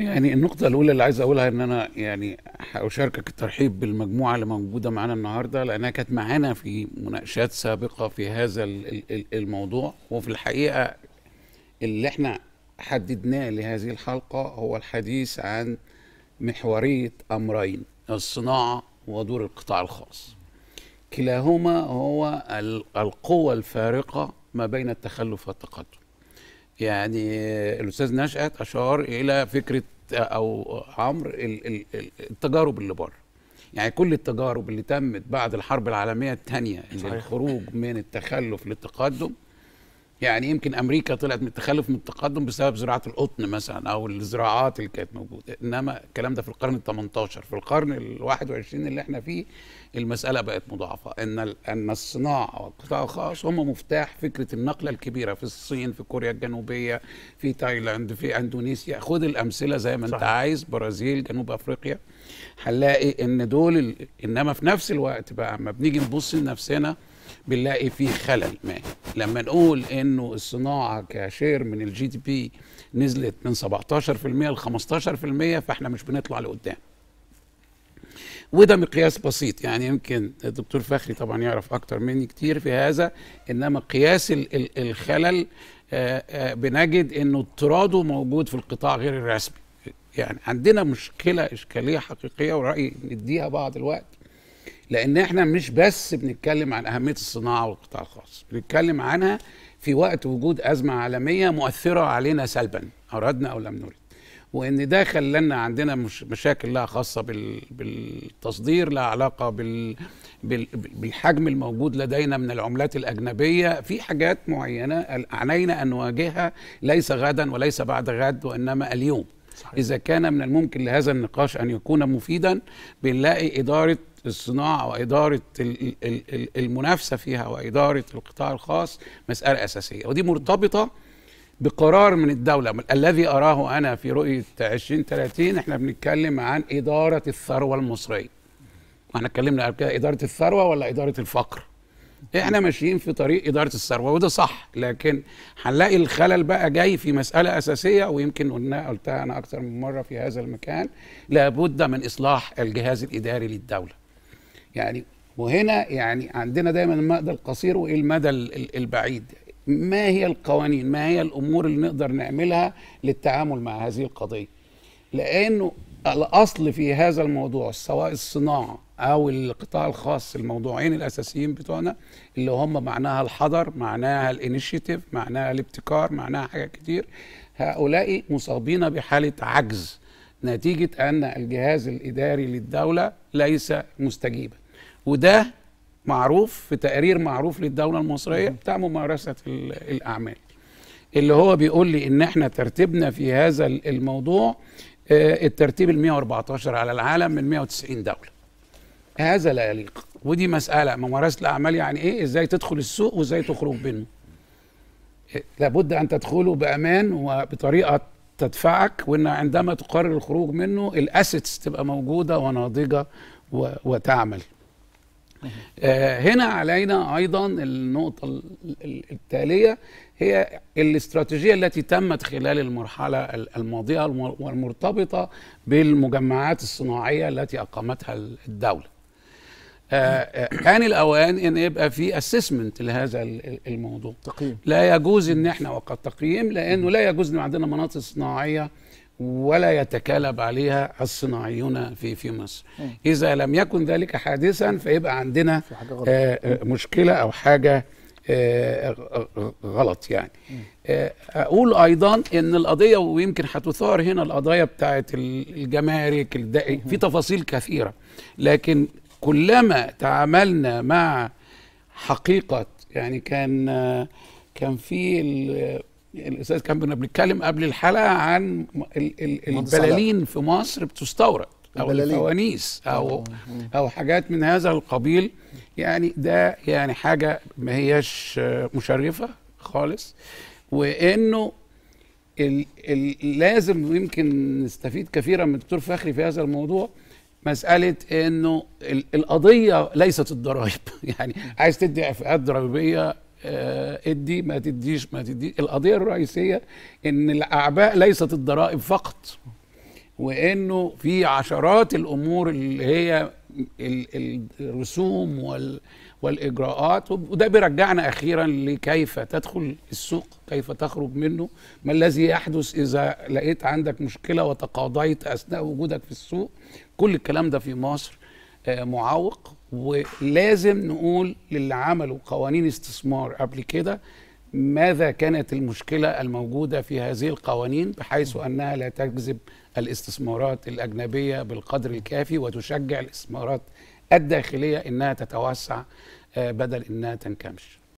يعني النقطة الأولى اللي عايز أقولها إن أنا يعني أشاركك الترحيب بالمجموعة اللي موجودة معانا النهاردة لأنها كانت معانا في مناقشات سابقة في هذا الموضوع وفي الحقيقة اللي إحنا حددناه لهذه الحلقة هو الحديث عن محورية أمرين الصناعة ودور القطاع الخاص كلاهما هو القوة الفارقة ما بين التخلف والتقدم يعني الاستاذ نشأت اشار الى فكره او عمر التجارب اللي بره يعني كل التجارب اللي تمت بعد الحرب العالميه الثانيه للخروج من التخلف للتقدم يعني يمكن امريكا طلعت من التخلف من التقدم بسبب زراعه القطن مثلا او الزراعات اللي كانت موجوده انما الكلام ده في القرن ال 18 في القرن ال 21 اللي احنا فيه المساله بقت مضاعفه ان ان الصناعه والقطاع الخاص هم مفتاح فكره النقله الكبيره في الصين في كوريا الجنوبيه في تايلاند في اندونيسيا خد الامثله زي ما صح. انت عايز برازيل جنوب افريقيا هنلاقي ان دول ال... انما في نفس الوقت بقى اما بنيجي نبص لنفسنا بنلاقي فيه خلل ما لما نقول انه الصناعه كشير من الجي دي بي نزلت من 17% ل 15% فاحنا مش بنطلع لقدام وده مقياس بسيط يعني يمكن الدكتور فخري طبعا يعرف اكتر مني كتير في هذا انما قياس الخلل بنجد انه اضطراده موجود في القطاع غير الرسمي يعني عندنا مشكله اشكاليه حقيقيه ورايي نديها بعض الوقت لان احنا مش بس بنتكلم عن اهميه الصناعه والقطاع الخاص بنتكلم عنها في وقت وجود ازمه عالميه مؤثره علينا سلبا اردنا او لم نرد وان ده خلانا عندنا مش مشاكل لها خاصه بال بالتصدير لها علاقه بال بالحجم الموجود لدينا من العملات الاجنبيه في حاجات معينه علينا ان نواجهها ليس غدا وليس بعد غد وانما اليوم صحيح. إذا كان من الممكن لهذا النقاش أن يكون مفيدا بنلاقي إدارة الصناعه واداره المنافسه فيها واداره القطاع الخاص مساله اساسيه ودي مرتبطه بقرار من الدولة الذي أراه أنا في رؤية 2030 احنا بنتكلم عن إدارة الثروة المصرية احنا اتكلمنا قبل كده إدارة الثروة ولا إدارة الفقر احنا ماشيين في طريق إدارة الثروة وده صح لكن هنلاقي الخلل بقى جاي في مسألة أساسية ويمكن قلنا قلتها أنا أكثر من مرة في هذا المكان لابد من إصلاح الجهاز الإداري للدولة يعني وهنا يعني عندنا دايما المدى القصير وايه المدى البعيد ما هي القوانين ما هي الامور اللي نقدر نعملها للتعامل مع هذه القضيه لانه الاصل في هذا الموضوع سواء الصناعه او القطاع الخاص الموضوعين الاساسيين بتوعنا اللي هم معناها الحضر معناها الانيشيتيف معناها الابتكار معناها حاجات كتير هؤلاء مصابين بحاله عجز نتيجة أن الجهاز الإداري للدولة ليس مستجيبا وده معروف في تقرير معروف للدولة المصرية بتاع ممارسة الأعمال اللي هو بيقول لي إن احنا ترتيبنا في هذا الموضوع آه، الترتيب ال 114 على العالم من 190 دولة هذا لا يليق ودي مسألة ممارسة الأعمال يعني إيه إزاي تدخل السوق وإزاي تخرج منه إيه، لابد أن تدخله بأمان وبطريقة تدفعك وان عندما تقرر الخروج منه الاسيتس تبقى موجوده وناضجه وتعمل آه، هنا علينا ايضا النقطه التاليه هي الاستراتيجيه التي تمت خلال المرحله الماضيه والمرتبطه بالمجمعات الصناعيه التي اقامتها الدوله آن الاوان ان يبقى في اسسمنت لهذا الموضوع تقييم لا يجوز ان احنا وقد تقييم لانه لا يجوز ان عندنا مناطق صناعيه ولا يتكالب عليها الصناعيون في في مصر اذا لم يكن ذلك حادثا فيبقى عندنا آه مشكله او حاجه آه غلط يعني آه اقول ايضا ان القضيه ويمكن هتثار هنا القضايا بتاعه الجمارك في تفاصيل كثيره لكن كلما تعاملنا مع حقيقه يعني كان كان في الاستاذ كان كنا بنتكلم قبل الحلقه عن البلالين في مصر بتستورد او الفوانيس او او حاجات من هذا القبيل يعني ده يعني حاجه ما هياش مشرفه خالص وانه ال ال لازم يمكن نستفيد كثيرا من الدكتور فخري في هذا الموضوع مساله انه القضيه ليست الضرائب يعني عايز تدي اعفاءات ضريبيه آه، ادي ما تديش ما تديش القضيه الرئيسيه ان الاعباء ليست الضرائب فقط وانه في عشرات الامور اللي هي الرسوم والاجراءات وده بيرجعنا اخيرا لكيف تدخل السوق كيف تخرج منه ما الذي يحدث اذا لقيت عندك مشكله وتقاضيت اثناء وجودك في السوق كل الكلام ده في مصر آه، معوق ولازم نقول للي عملوا قوانين استثمار قبل كده ماذا كانت المشكلة الموجودة في هذه القوانين بحيث أنها لا تجذب الاستثمارات الأجنبية بالقدر الكافي وتشجع الاستثمارات الداخلية أنها تتوسع آه، بدل أنها تنكمش